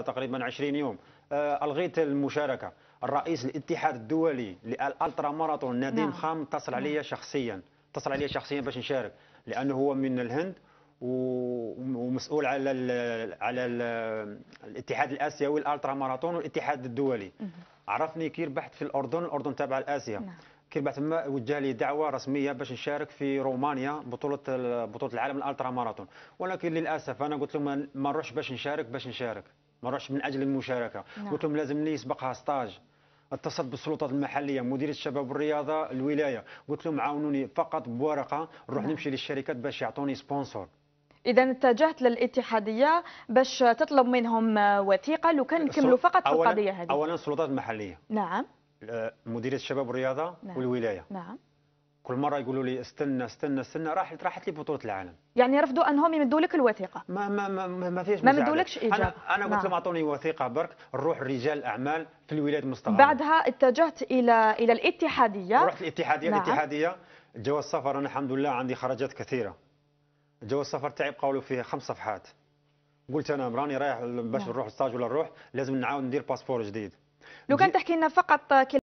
تقريبا 20 يوم آه، الغيت المشاركه الرئيس الاتحاد الدولي للالترا ماراثون نديم نعم. خام اتصل نعم. علي شخصيا اتصل علي شخصيا باش نشارك لانه هو من الهند ومسؤول على الـ على الـ الاتحاد الاسيوي الالترا ماراثون والاتحاد الدولي عرفني كي ربحت في الاردن الاردن تابعه لاسيا نعم. كي ربحت ما وجه لي دعوه رسميه باش نشارك في رومانيا بطوله بطوله العالم الالترا ماراثون ولكن للاسف انا قلت لهم ما نروحش باش نشارك باش نشارك ما من اجل المشاركه نعم. قلت لهم لازم لي يسبقها ستاج اتصلت بالسلطات المحليه مديريه الشباب والرياضه الولايه قلت لهم عاونوني فقط بورقه نروح نعم. نمشي للشركات باش يعطوني سبونسور اذا اتجهت للاتحاديه باش تطلب منهم وثيقه لو كان نكملوا فقط في القضيه هذه اولا السلطات المحليه نعم آه، مديريه الشباب والرياضه نعم. والولايه نعم كل مره يقولوا لي استنى استنى استنى راحت راحت لي بطوله العالم يعني رفضوا انهم يمدوا لك الوثيقه ما ما ما, ما فيش ما مدولكش اجابه انا انا قلت لهم نعم. اعطوني وثيقه برك نروح رجال اعمال في الولايات المتحده بعدها اتجهت الى الى الاتحاديه رحت الاتحاديه نعم. الاتحاديه جواز السفر انا الحمد لله عندي خرجات كثيره جواز السفر تاعي قالوا فيه خمس صفحات قلت انا راني رايح باش نعم. نروح ستاج ولا نروح لازم نعاود ندير باسبور جديد لو كان تحكي لنا فقط